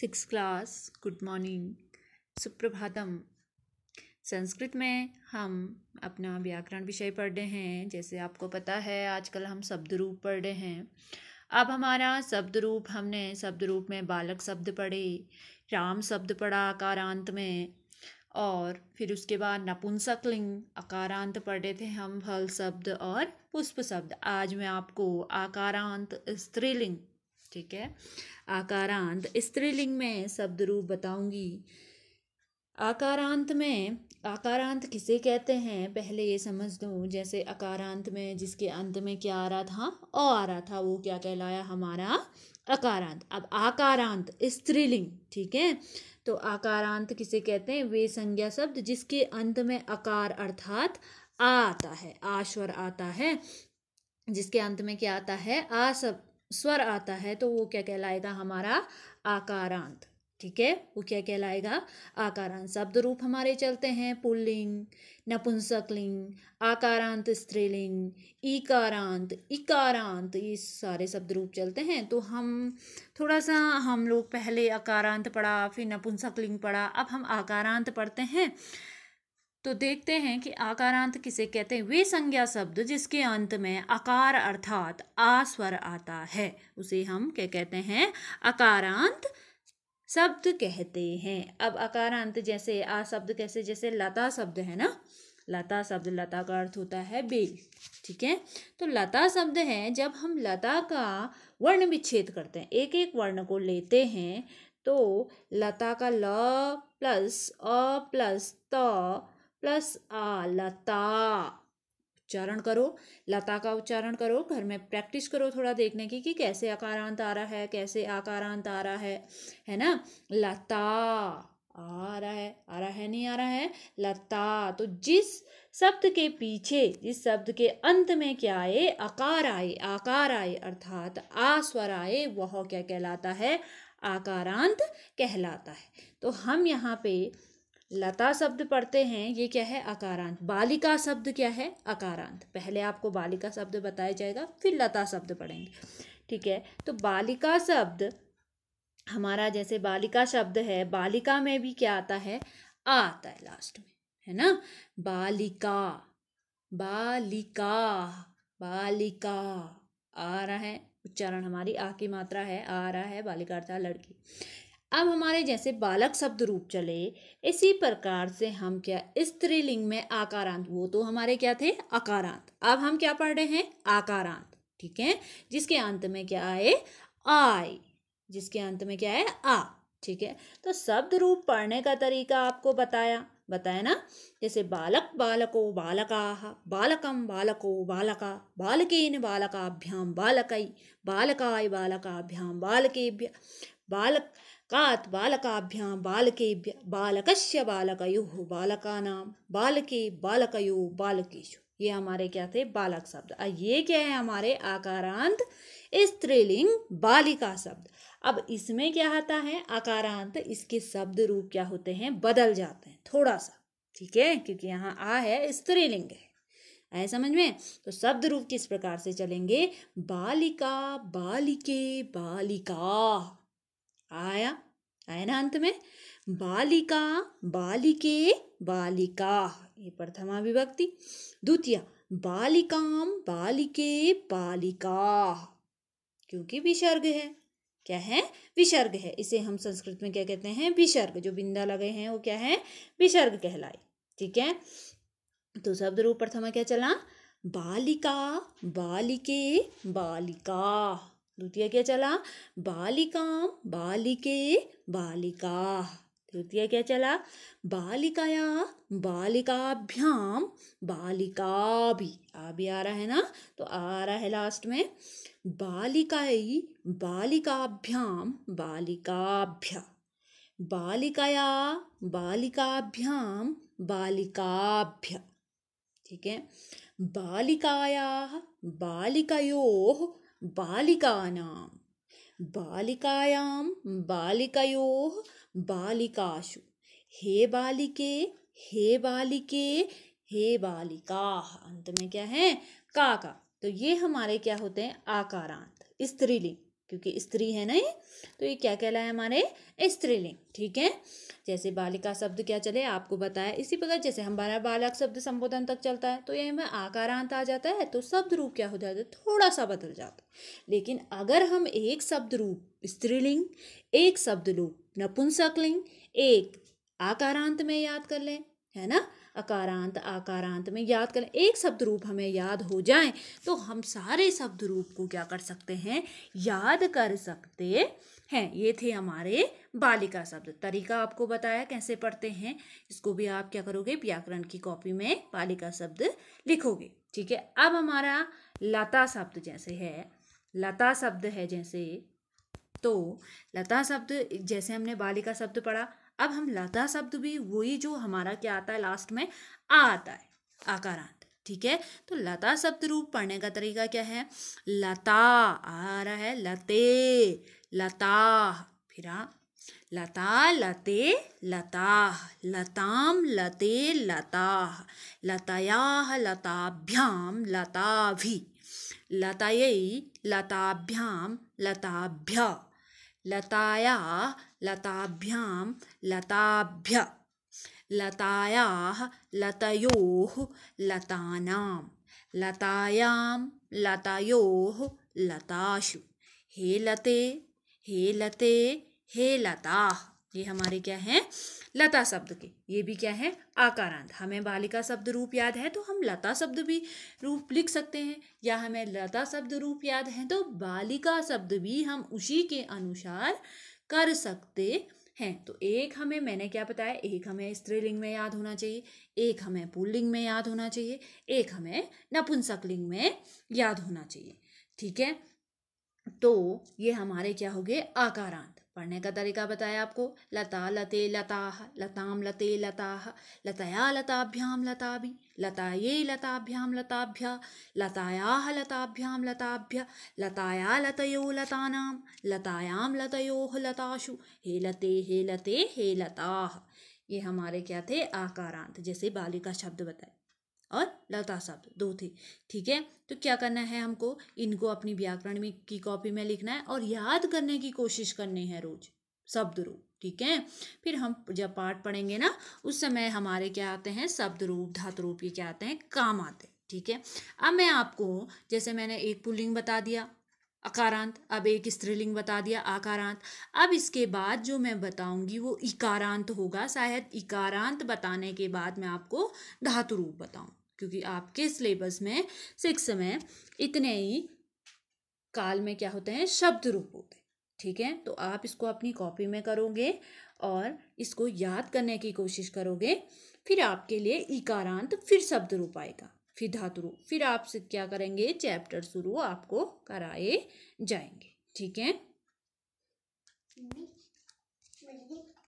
six class good morning सुप्रभातम संस्कृत में हम अपना व्याकरण विषय पढ़ रहे हैं जैसे आपको पता है आजकल हम शब्द रूप पढ़ रहे हैं अब हमारा शब्द रूप हमने शब्द रूप में बालक शब्द पढ़े राम शब्द पढ़ा आकारांत में और फिर उसके बाद नपुंसक लिंग अकारांत पढ़े थे हम फल शब्द और पुष्प शब्द आज मैं आपको आकारांत स्त्रीलिंग ठीक है आकारांत स्त्रीलिंग में शब्द रूप बताऊंगी आकारांत में आकारांत किसे कहते हैं पहले ये समझ दूँ जैसे अकारांत में जिसके अंत में क्या आ रहा था अ आ रहा था वो क्या कहलाया हमारा अकारांत अब आकारांत स्त्रीलिंग ठीक है तो आकारांत किसे कहते हैं वे संज्ञा शब्द जिसके अंत में अकार अर्थात आ आता है आश्वर आता है जिसके अंत में क्या आता है आ सब स्वर आता है तो वो क्या कहलाएगा हमारा आकारांत ठीक है वो क्या कहलाएगा आकारांत शब्द रूप हमारे चलते हैं पुल्लिंग नपुंसकलिंग आकारांत स्त्रीलिंग इकारांत इकारांत ये सारे शब्द रूप चलते हैं तो हम थोड़ा सा हम लोग पहले अकारांत पढ़ा फिर नपुंसकलिंग पढ़ा अब हम आकारांत पढ़ते हैं तो देखते हैं कि आकारांत किसे कहते हैं वे संज्ञा शब्द जिसके अंत में आकार अर्थात आ स्वर आता है उसे हम क्या कहते हैं आकारांत शब्द कहते हैं अब आकारांत जैसे आ शब्द कैसे जैसे लता शब्द है ना लता शब्द लता का अर्थ होता है बेल ठीक है तो लता शब्द है जब हम लता का वर्ण विच्छेद करते हैं एक एक वर्ण को लेते हैं तो लता का ल प्लस अ प्लस त प्लस आ लता उच्चारण करो लता का उच्चारण करो घर में प्रैक्टिस करो थोड़ा देखने की कि कैसे आकारांत आ रहा है कैसे आकारांत आ रहा है है ना लता आ रहा है आ रहा है नहीं आ रहा है लता तो जिस शब्द के पीछे जिस शब्द के अंत में क्या आए आकार आए आकार आए अर्थात आ स्वर आए वह क्या कहलाता है आकारांत कहलाता है तो हम यहाँ पे लता शब्द पढ़ते हैं ये क्या है अकारांत बालिका शब्द क्या है अकारांत पहले आपको बालिका शब्द बताया जाएगा फिर लता शब्द पढ़ेंगे ठीक है तो बालिका शब्द हमारा जैसे बालिका शब्द है बालिका में भी क्या आता है आ आता है लास्ट में है ना बालिका बालिका बालिका आ रहा है उच्चारण हमारी आ की मात्रा है आ रहा है बालिका अर्थात लड़की अब हमारे जैसे बालक शब्द रूप चले इसी प्रकार से हम क्या स्त्रीलिंग में आकारांत वो तो हमारे क्या थे अकारांत अब हम क्या पढ़ रहे हैं आकारांत ठीक है जिसके अंत में क्या आए आय जिसके अंत में क्या है आ ठीक है तो शब्द रूप पढ़ने का तरीका आपको बताया बताया ना जैसे बालक बालको बालका बालकम बालको बालका बालकेन बालकाभ्याम बालकई बालकाय बालकाभ्याम बालकेभ्य बालक कात् बालकाभ्यां बालकेभ्य बालकस्य बालकयोः बालकानां बालके बालकयो बालकेशु ये हमारे क्या थे बालक शब्द ये क्या है हमारे आकारांत स्त्रीलिंग बालिका शब्द अब इसमें क्या आता है आकारांत इसके शब्द रूप क्या होते हैं बदल जाते हैं थोड़ा सा ठीक है क्योंकि यहाँ आ है स्त्रीलिंग है आए समझ में तो शब्द रूप किस प्रकार से चलेंगे बालिका बालिके बालिका आया आया ना अंत में बालिका बालिके बालिका ये प्रथमा विभक्ति द्वितीय बालिकाम बालिके बालिका क्योंकि विसर्ग है क्या है विसर्ग है इसे हम संस्कृत में क्या कहते हैं विसर्ग जो बिंदा लगे हैं वो क्या है विसर्ग कहलाए ठीक है तो शब्द रूप प्रथमा क्या चला बालिका बालिके बालिका द्वितीय क्या चला बालिकाम बालिके बालिका तृतीय क्या चला बालिकाया बालिकाभ्याम बालिका भी आ भी आ रहा है ना तो आ रहा है लास्ट में बालिकाई बालिकाभ्याम बालिकाभ्या बालिकाया बालिकाभ्याम बालिकाभ्य ठीक है बालिकाया बालिकयोः बालिकानां बालिकायां बालिकयोः बालिकाशु हे बालिके हे बालिके हे बालिका अंत में क्या है काका तो ये हमारे क्या होते हैं आकारांत स्त्रीलिंग क्योंकि स्त्री है ना ये तो ये क्या कहलाए हमारे स्त्रीलिंग ठीक है जैसे बालिका शब्द क्या चले आपको बताया इसी प्रकार जैसे हमारा बालक शब्द संबोधन तक चलता है तो यह हमें आकारांत आ जाता है तो शब्द रूप क्या हो जाता है थोड़ा सा बदल जाता है लेकिन अगर हम एक शब्द रूप स्त्रीलिंग एक शब्द रूप नपुंसकलिंग एक आकारांत में याद कर लें है ना अकारांत आकारांत में याद करें एक शब्द रूप हमें याद हो जाए तो हम सारे शब्द रूप को क्या कर सकते हैं याद कर सकते हैं ये थे हमारे बालिका शब्द तरीका आपको बताया कैसे पढ़ते हैं इसको भी आप क्या करोगे व्याकरण की कॉपी में बालिका शब्द लिखोगे ठीक है अब हमारा लता शब्द जैसे है लता शब्द है जैसे तो लता शब्द जैसे हमने बालिका शब्द पढ़ा अब हम लता शब्द भी वही जो हमारा क्या आता है लास्ट में आ आता है आकारांत ठीक है तो लता शब्द रूप पढ़ने का तरीका क्या है लता आ रहा है लते लता फिर लता लते लता लताम लते लता लताया लताभ्याम लता भी लतायै लताभ्याम लताभ्या लताया लताभ्याम लताभ्य लताया लतयोः लतानां लतायाम लतयोः लताशु हे लते हे लते हे लता ये हमारे क्या हैं लता शब्द के ये भी क्या है आकारांत हमें बालिका शब्द रूप याद है तो हम लता शब्द भी रूप लिख सकते हैं या हमें लता शब्द रूप याद है तो बालिका शब्द भी हम उसी के अनुसार कर सकते हैं तो एक हमें मैंने क्या बताया एक हमें स्त्रीलिंग में याद होना चाहिए एक हमें पुल्लिंग में याद होना चाहिए एक हमें नपुंसकलिंग में याद होना चाहिए ठीक है तो ये हमारे क्या हो गए आकारांत पढ़ने का तरीका बताया आपको लता लते लता लताम लते लता लताया लताभ्याम लताभि ये लताभ्याम लताभ्या लताया लताभ्याम लताभ्य लताया लतयो लतानाम लतायाम लतयो लताशु हे लते हे लते हे लता ये हमारे क्या थे आकारांत जैसे बालिका शब्द बताए और लता शब्द दो थे ठीक है तो क्या करना है हमको इनको अपनी व्याकरण में की कॉपी में लिखना है और याद करने की कोशिश करनी है रोज शब्द रूप ठीक है फिर हम जब पाठ पढ़ेंगे ना उस समय हमारे क्या आते हैं शब्द रूप धातु रूप ये क्या आते हैं काम आते हैं ठीक है अब मैं आपको जैसे मैंने एक पुल्लिंग बता दिया अकारांत अब एक स्त्रीलिंग बता दिया आकारांत अब इसके बाद जो मैं बताऊंगी वो इकारांत होगा शायद इकारांत बताने के बाद मैं आपको धातु रूप बताऊँ क्योंकि आपके सिलेबस में सिक्स में इतने ही काल में क्या होते हैं शब्द रूप होते हैं ठीक है तो आप इसको अपनी कॉपी में करोगे और इसको याद करने की कोशिश करोगे फिर आपके लिए इकारांत फिर शब्द रूप आएगा फिर धातु रूप फिर आप क्या करेंगे चैप्टर शुरू आपको कराए जाएंगे ठीक है